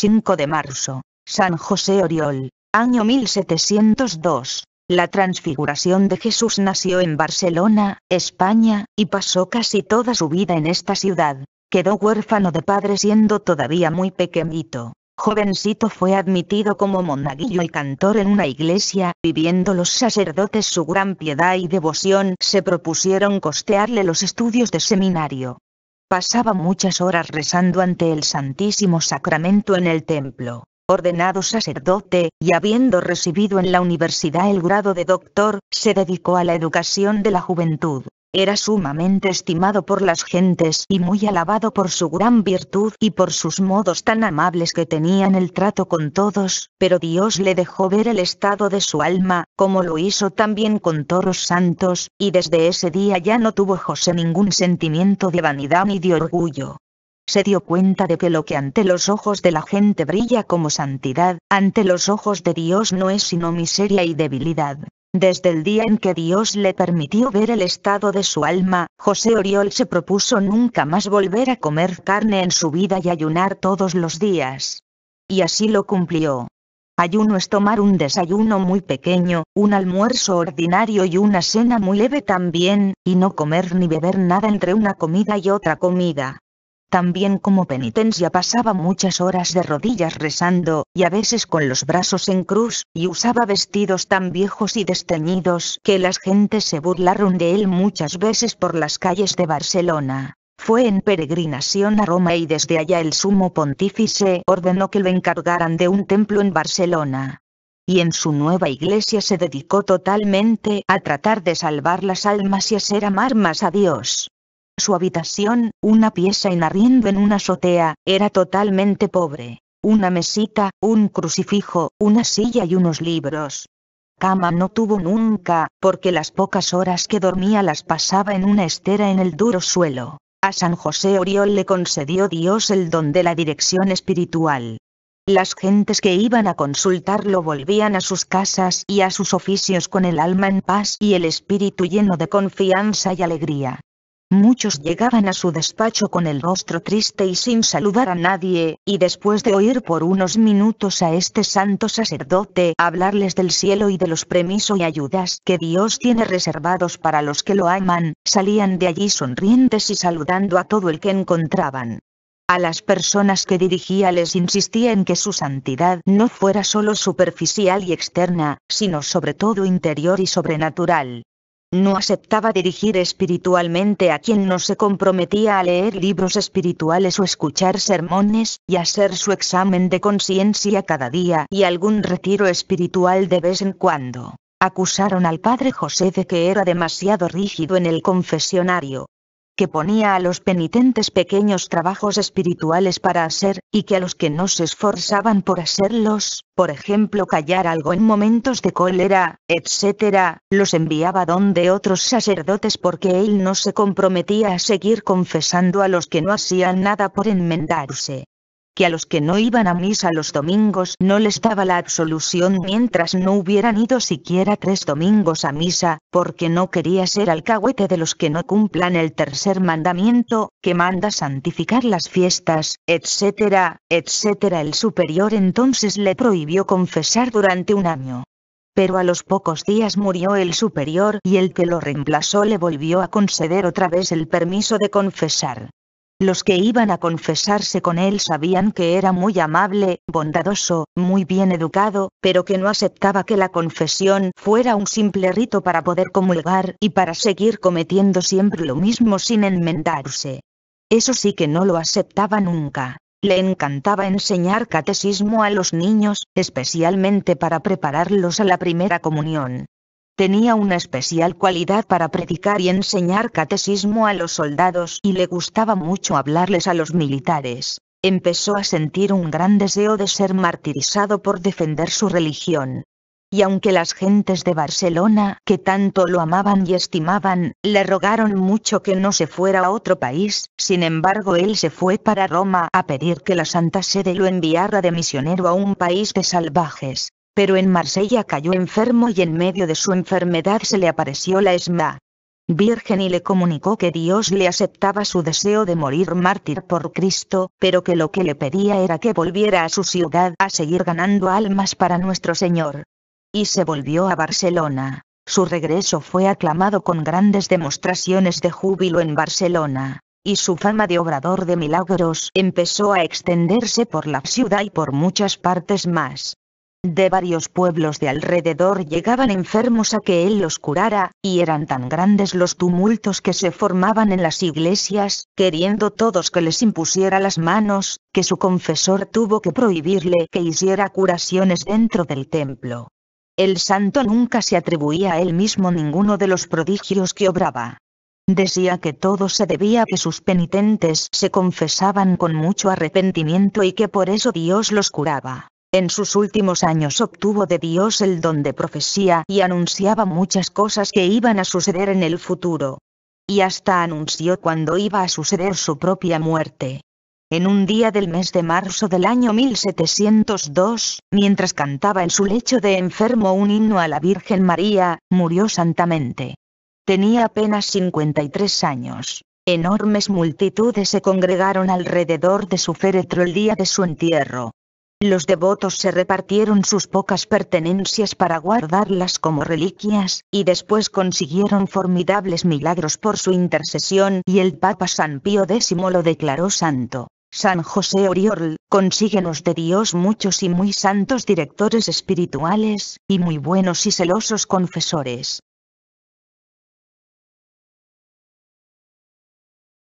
5 de marzo, San José Oriol, año 1702. La transfiguración de Jesús nació en Barcelona, España, y pasó casi toda su vida en esta ciudad. Quedó huérfano de padre siendo todavía muy pequeñito. Jovencito fue admitido como monaguillo y cantor en una iglesia, viviendo los sacerdotes su gran piedad y devoción se propusieron costearle los estudios de seminario. Pasaba muchas horas rezando ante el Santísimo Sacramento en el templo. Ordenado sacerdote, y habiendo recibido en la universidad el grado de doctor, se dedicó a la educación de la juventud. Era sumamente estimado por las gentes y muy alabado por su gran virtud y por sus modos tan amables que tenía en el trato con todos, pero Dios le dejó ver el estado de su alma, como lo hizo también con toros santos, y desde ese día ya no tuvo José ningún sentimiento de vanidad ni de orgullo se dio cuenta de que lo que ante los ojos de la gente brilla como santidad, ante los ojos de Dios no es sino miseria y debilidad. Desde el día en que Dios le permitió ver el estado de su alma, José Oriol se propuso nunca más volver a comer carne en su vida y ayunar todos los días. Y así lo cumplió. Ayuno es tomar un desayuno muy pequeño, un almuerzo ordinario y una cena muy leve también, y no comer ni beber nada entre una comida y otra comida. También como penitencia pasaba muchas horas de rodillas rezando, y a veces con los brazos en cruz, y usaba vestidos tan viejos y desteñidos que las gentes se burlaron de él muchas veces por las calles de Barcelona. Fue en peregrinación a Roma y desde allá el sumo pontífice ordenó que lo encargaran de un templo en Barcelona. Y en su nueva iglesia se dedicó totalmente a tratar de salvar las almas y hacer amar más a Dios. Su habitación, una pieza en arriendo en una azotea, era totalmente pobre. Una mesita, un crucifijo, una silla y unos libros. Cama no tuvo nunca, porque las pocas horas que dormía las pasaba en una estera en el duro suelo. A San José Oriol le concedió Dios el don de la dirección espiritual. Las gentes que iban a consultarlo volvían a sus casas y a sus oficios con el alma en paz y el espíritu lleno de confianza y alegría. Muchos llegaban a su despacho con el rostro triste y sin saludar a nadie, y después de oír por unos minutos a este santo sacerdote hablarles del cielo y de los premisos y ayudas que Dios tiene reservados para los que lo aman, salían de allí sonrientes y saludando a todo el que encontraban. A las personas que dirigía les insistía en que su santidad no fuera solo superficial y externa, sino sobre todo interior y sobrenatural. No aceptaba dirigir espiritualmente a quien no se comprometía a leer libros espirituales o escuchar sermones, y hacer su examen de conciencia cada día y algún retiro espiritual de vez en cuando. Acusaron al padre José de que era demasiado rígido en el confesionario, que ponía a los penitentes pequeños trabajos espirituales para hacer, y que a los que no se esforzaban por hacerlos, por ejemplo callar algo en momentos de cólera, etc., los enviaba donde otros sacerdotes porque él no se comprometía a seguir confesando a los que no hacían nada por enmendarse que a los que no iban a misa los domingos no les daba la absolución mientras no hubieran ido siquiera tres domingos a misa, porque no quería ser alcahuete de los que no cumplan el tercer mandamiento, que manda santificar las fiestas, etcétera, etcétera. El superior entonces le prohibió confesar durante un año pero a los pocos días murió el superior y el que lo reemplazó le volvió a conceder otra vez el permiso de confesar. Los que iban a confesarse con él sabían que era muy amable, bondadoso, muy bien educado, pero que no aceptaba que la confesión fuera un simple rito para poder comulgar y para seguir cometiendo siempre lo mismo sin enmendarse. Eso sí que no lo aceptaba nunca. Le encantaba enseñar catecismo a los niños, especialmente para prepararlos a la primera comunión. Tenía una especial cualidad para predicar y enseñar catecismo a los soldados y le gustaba mucho hablarles a los militares. Empezó a sentir un gran deseo de ser martirizado por defender su religión. Y aunque las gentes de Barcelona, que tanto lo amaban y estimaban, le rogaron mucho que no se fuera a otro país, sin embargo él se fue para Roma a pedir que la Santa Sede lo enviara de misionero a un país de salvajes pero en Marsella cayó enfermo y en medio de su enfermedad se le apareció la Esma. Virgen y le comunicó que Dios le aceptaba su deseo de morir mártir por Cristo, pero que lo que le pedía era que volviera a su ciudad a seguir ganando almas para nuestro Señor. Y se volvió a Barcelona. Su regreso fue aclamado con grandes demostraciones de júbilo en Barcelona, y su fama de obrador de milagros empezó a extenderse por la ciudad y por muchas partes más. De varios pueblos de alrededor llegaban enfermos a que él los curara, y eran tan grandes los tumultos que se formaban en las iglesias, queriendo todos que les impusiera las manos, que su confesor tuvo que prohibirle que hiciera curaciones dentro del templo. El santo nunca se atribuía a él mismo ninguno de los prodigios que obraba. Decía que todo se debía a que sus penitentes se confesaban con mucho arrepentimiento y que por eso Dios los curaba. En sus últimos años obtuvo de Dios el don de profecía y anunciaba muchas cosas que iban a suceder en el futuro. Y hasta anunció cuando iba a suceder su propia muerte. En un día del mes de marzo del año 1702, mientras cantaba en su lecho de enfermo un himno a la Virgen María, murió santamente. Tenía apenas 53 años. Enormes multitudes se congregaron alrededor de su féretro el día de su entierro. Los devotos se repartieron sus pocas pertenencias para guardarlas como reliquias, y después consiguieron formidables milagros por su intercesión y el Papa San Pío X lo declaró santo. San José Oriol, consíguenos de Dios muchos y muy santos directores espirituales, y muy buenos y celosos confesores.